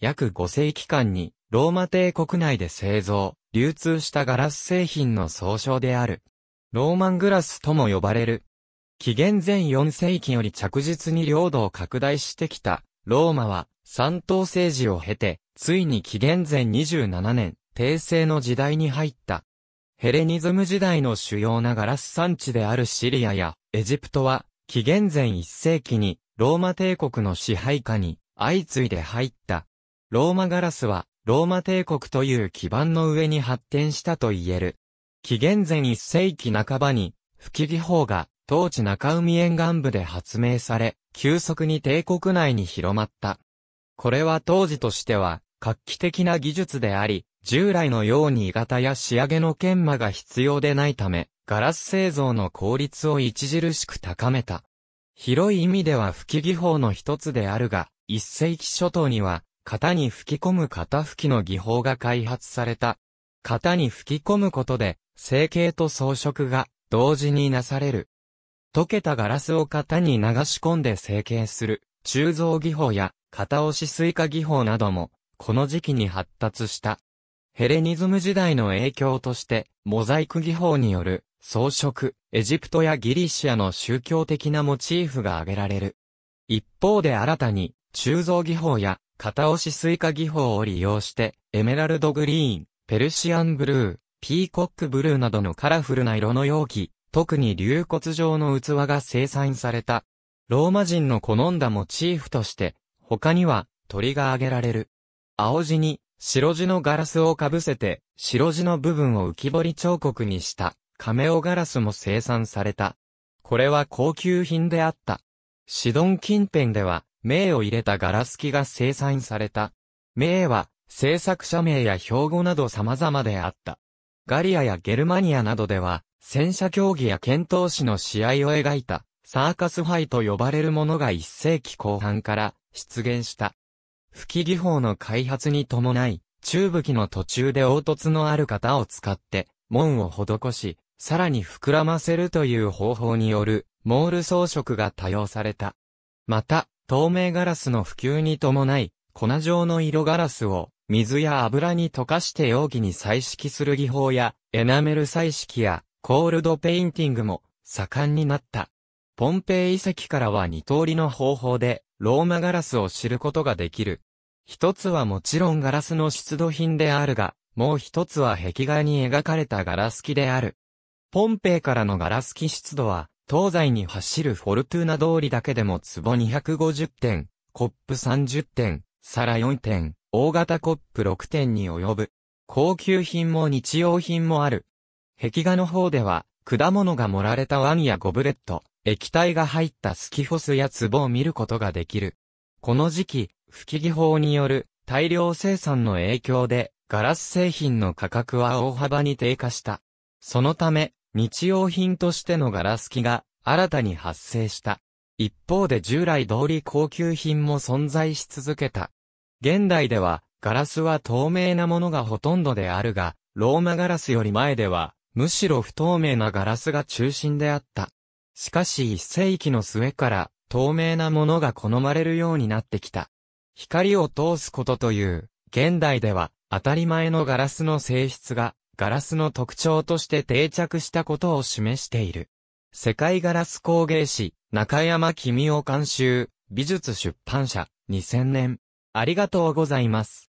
約5世紀間に、ローマ帝国内で製造、流通したガラス製品の総称である。ローマングラスとも呼ばれる。紀元前4世紀より着実に領土を拡大してきた、ローマは、三島政治を経て、ついに紀元前27年、帝政の時代に入った。ヘレニズム時代の主要なガラス産地であるシリアやエジプトは、紀元前1世紀にローマ帝国の支配下に相次いで入った。ローマガラスは、ローマ帝国という基盤の上に発展したと言える。紀元前一世紀半ばに、吹き技法が、当地中海沿岸部で発明され、急速に帝国内に広まった。これは当時としては、画期的な技術であり、従来のように鋳型や仕上げの研磨が必要でないため、ガラス製造の効率を著しく高めた。広い意味では吹き技法の一つであるが、一世紀初頭には、型に吹き込む型吹きの技法が開発された。型に吹き込むことで、成形と装飾が同時になされる。溶けたガラスを型に流し込んで成形する、鋳造技法や、型押し水化技法なども、この時期に発達した。ヘレニズム時代の影響として、モザイク技法による装飾、エジプトやギリシアの宗教的なモチーフが挙げられる。一方で新たに、鋳造技法や片押しスイカ技法を利用して、エメラルドグリーン、ペルシアンブルー、ピーコックブルーなどのカラフルな色の容器、特に竜骨状の器が生産された。ローマ人の好んだモチーフとして、他には鳥が挙げられる。青地に白地のガラスをかぶせて、白地の部分を浮き彫り彫刻にした、カメオガラスも生産された。これは高級品であった。シドン近辺では、名を入れたガラス機が生産された。名は、製作者名や標語など様々であった。ガリアやゲルマニアなどでは、戦車競技や剣闘士の試合を描いた、サーカスファイと呼ばれるものが1世紀後半から出現した。吹き技法の開発に伴い、中武器の途中で凹凸のある型を使って、門を施し、さらに膨らませるという方法による、モール装飾が多用された。また、透明ガラスの普及に伴い、粉状の色ガラスを水や油に溶かして容器に彩色する技法や、エナメル彩色やコールドペインティングも盛んになった。ポンペイ遺跡からは2通りの方法で、ローマガラスを知ることができる。一つはもちろんガラスの出土品であるが、もう一つは壁画に描かれたガラス器である。ポンペイからのガラス器出土は、東西に走るフォルトゥーナ通りだけでも壺250点、コップ30点、皿4点、大型コップ6点に及ぶ。高級品も日用品もある。壁画の方では、果物が盛られたワニやゴブレット、液体が入ったスキフォスや壺を見ることができる。この時期、不記技法による大量生産の影響で、ガラス製品の価格は大幅に低下した。そのため、日用品としてのガラス機が新たに発生した。一方で従来通り高級品も存在し続けた。現代では、ガラスは透明なものがほとんどであるが、ローマガラスより前では、むしろ不透明なガラスが中心であった。しかし一世紀の末から、透明なものが好まれるようになってきた。光を通すことという、現代では、当たり前のガラスの性質が、ガラスの特徴として定着したことを示している。世界ガラス工芸士、中山君を監修、美術出版社、2000年。ありがとうございます。